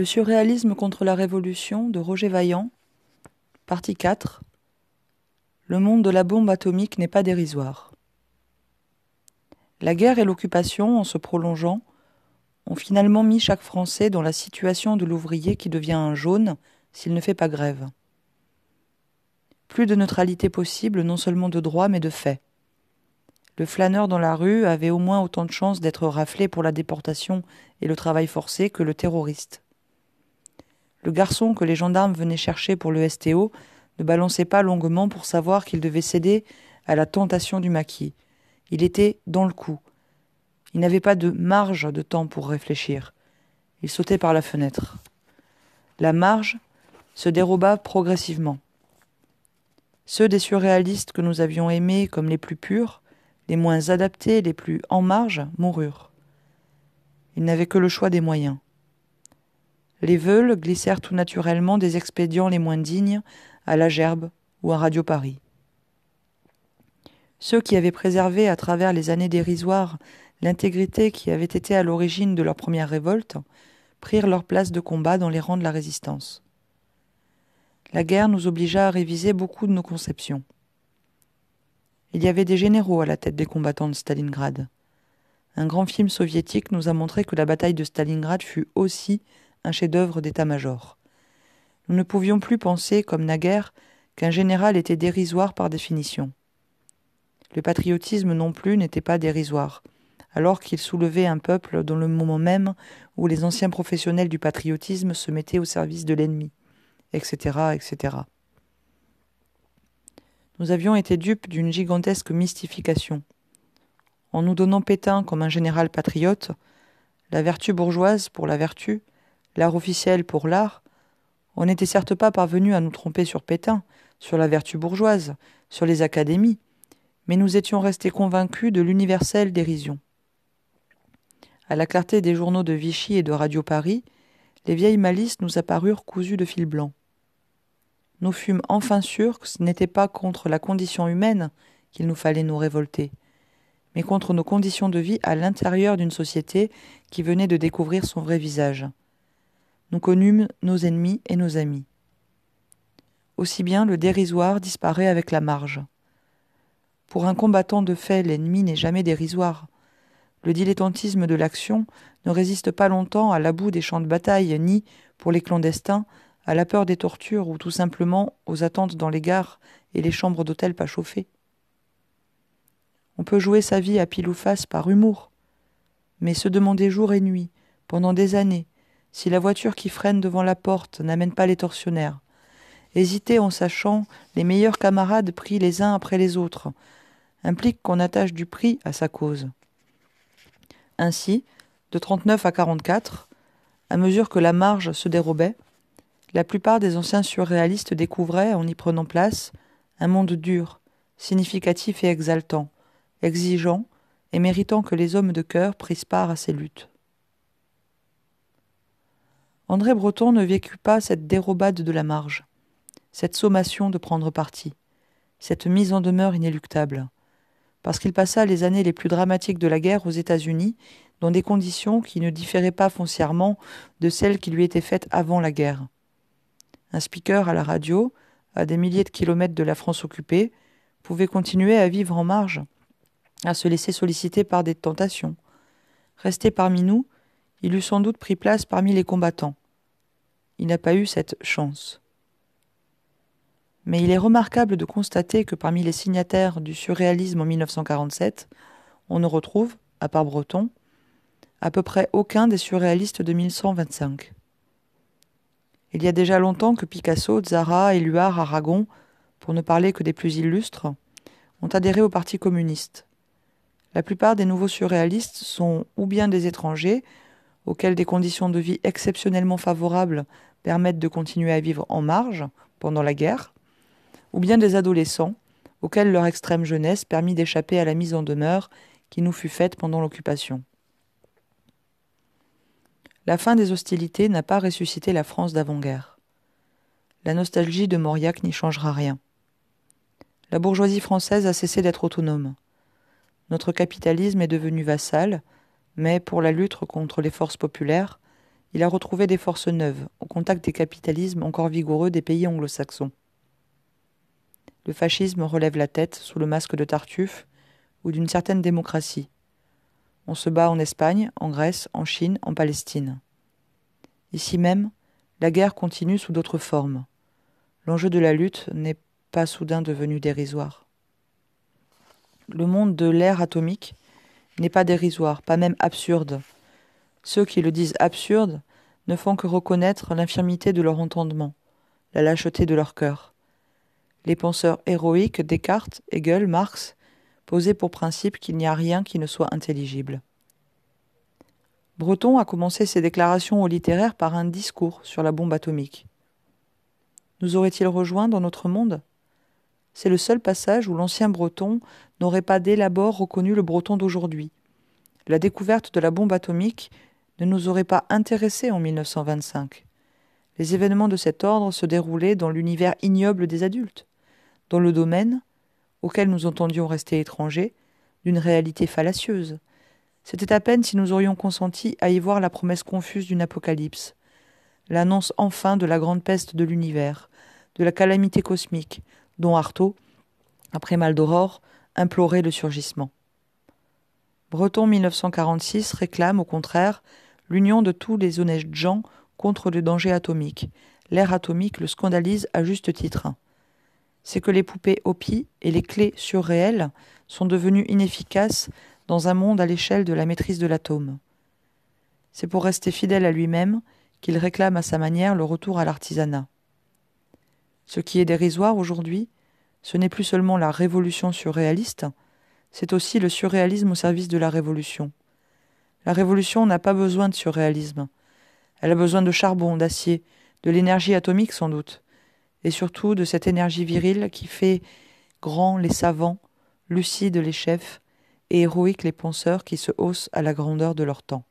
Le surréalisme contre la révolution de Roger Vaillant, partie 4. Le monde de la bombe atomique n'est pas dérisoire. La guerre et l'occupation, en se prolongeant, ont finalement mis chaque Français dans la situation de l'ouvrier qui devient un jaune s'il ne fait pas grève. Plus de neutralité possible, non seulement de droit, mais de fait. Le flâneur dans la rue avait au moins autant de chances d'être raflé pour la déportation et le travail forcé que le terroriste. Le garçon que les gendarmes venaient chercher pour le STO ne balançait pas longuement pour savoir qu'il devait céder à la tentation du maquis. Il était dans le coup. Il n'avait pas de marge de temps pour réfléchir. Il sautait par la fenêtre. La marge se déroba progressivement. Ceux des surréalistes que nous avions aimés comme les plus purs, les moins adaptés, les plus en marge, moururent. Ils n'avaient que le choix des moyens. Les veules glissèrent tout naturellement des expédients les moins dignes à la Gerbe ou à Radio Paris. Ceux qui avaient préservé à travers les années dérisoires l'intégrité qui avait été à l'origine de leur première révolte prirent leur place de combat dans les rangs de la résistance. La guerre nous obligea à réviser beaucoup de nos conceptions. Il y avait des généraux à la tête des combattants de Stalingrad. Un grand film soviétique nous a montré que la bataille de Stalingrad fut aussi un chef-d'œuvre d'état-major. Nous ne pouvions plus penser, comme naguère, qu'un général était dérisoire par définition. Le patriotisme non plus n'était pas dérisoire, alors qu'il soulevait un peuple dans le moment même où les anciens professionnels du patriotisme se mettaient au service de l'ennemi, etc., etc. Nous avions été dupes d'une gigantesque mystification. En nous donnant Pétain comme un général patriote, la vertu bourgeoise pour la vertu, l'art officiel pour l'art, on n'était certes pas parvenu à nous tromper sur Pétain, sur la vertu bourgeoise, sur les académies, mais nous étions restés convaincus de l'universelle dérision. À la clarté des journaux de Vichy et de Radio Paris, les vieilles malices nous apparurent cousues de fil blanc. Nous fûmes enfin sûrs que ce n'était pas contre la condition humaine qu'il nous fallait nous révolter, mais contre nos conditions de vie à l'intérieur d'une société qui venait de découvrir son vrai visage nous connûmes nos ennemis et nos amis. Aussi bien le dérisoire disparaît avec la marge. Pour un combattant de fait, l'ennemi n'est jamais dérisoire. Le dilettantisme de l'action ne résiste pas longtemps à l'about des champs de bataille, ni, pour les clandestins, à la peur des tortures ou tout simplement aux attentes dans les gares et les chambres d'hôtel pas chauffées. On peut jouer sa vie à pile ou face par humour, mais se demander jour et nuit, pendant des années, si la voiture qui freine devant la porte n'amène pas les tortionnaires. Hésiter en sachant les meilleurs camarades pris les uns après les autres implique qu'on attache du prix à sa cause. Ainsi, de 39 à 44, à mesure que la marge se dérobait, la plupart des anciens surréalistes découvraient, en y prenant place, un monde dur, significatif et exaltant, exigeant et méritant que les hommes de cœur prissent part à ces luttes. André Breton ne vécut pas cette dérobade de la marge, cette sommation de prendre parti, cette mise en demeure inéluctable, parce qu'il passa les années les plus dramatiques de la guerre aux États-Unis dans des conditions qui ne différaient pas foncièrement de celles qui lui étaient faites avant la guerre. Un speaker à la radio, à des milliers de kilomètres de la France occupée, pouvait continuer à vivre en marge, à se laisser solliciter par des tentations. Resté parmi nous, il eût sans doute pris place parmi les combattants il n'a pas eu cette chance. Mais il est remarquable de constater que parmi les signataires du surréalisme en 1947, on ne retrouve, à part Breton, à peu près aucun des surréalistes de 1125. Il y a déjà longtemps que Picasso, Zara, Éluard, Aragon, pour ne parler que des plus illustres, ont adhéré au Parti communiste. La plupart des nouveaux surréalistes sont ou bien des étrangers, auxquels des conditions de vie exceptionnellement favorables permettent de continuer à vivre en marge pendant la guerre, ou bien des adolescents, auxquels leur extrême jeunesse permit d'échapper à la mise en demeure qui nous fut faite pendant l'occupation. La fin des hostilités n'a pas ressuscité la France d'avant-guerre. La nostalgie de Mauriac n'y changera rien. La bourgeoisie française a cessé d'être autonome. Notre capitalisme est devenu vassal, mais pour la lutte contre les forces populaires, il a retrouvé des forces neuves, au contact des capitalismes encore vigoureux des pays anglo-saxons. Le fascisme relève la tête sous le masque de Tartuffe ou d'une certaine démocratie. On se bat en Espagne, en Grèce, en Chine, en Palestine. Ici même, la guerre continue sous d'autres formes. L'enjeu de la lutte n'est pas soudain devenu dérisoire. Le monde de l'ère atomique n'est pas dérisoire, pas même absurde. Ceux qui le disent absurde ne font que reconnaître l'infirmité de leur entendement, la lâcheté de leur cœur. Les penseurs héroïques Descartes, Hegel, Marx posaient pour principe qu'il n'y a rien qui ne soit intelligible. Breton a commencé ses déclarations au littéraire par un discours sur la bombe atomique. Nous aurait-il rejoint dans notre monde C'est le seul passage où l'ancien Breton n'aurait pas dès l'abord reconnu le Breton d'aujourd'hui. La découverte de la bombe atomique ne nous aurait pas intéressés en 1925. Les événements de cet ordre se déroulaient dans l'univers ignoble des adultes, dans le domaine, auquel nous entendions rester étrangers, d'une réalité fallacieuse. C'était à peine si nous aurions consenti à y voir la promesse confuse d'une apocalypse, l'annonce enfin de la grande peste de l'univers, de la calamité cosmique, dont Artaud, après mal d'aurore, implorait le surgissement. Breton 1946 réclame, au contraire, l'union de tous les honnêtes gens contre le danger atomique. L'ère atomique le scandalise à juste titre. C'est que les poupées Hopi et les clés surréelles sont devenues inefficaces dans un monde à l'échelle de la maîtrise de l'atome. C'est pour rester fidèle à lui-même qu'il réclame à sa manière le retour à l'artisanat. Ce qui est dérisoire aujourd'hui, ce n'est plus seulement la révolution surréaliste, c'est aussi le surréalisme au service de la révolution. La révolution n'a pas besoin de surréalisme. Elle a besoin de charbon, d'acier, de l'énergie atomique sans doute, et surtout de cette énergie virile qui fait grands les savants, lucides les chefs, et héroïques les penseurs qui se haussent à la grandeur de leur temps.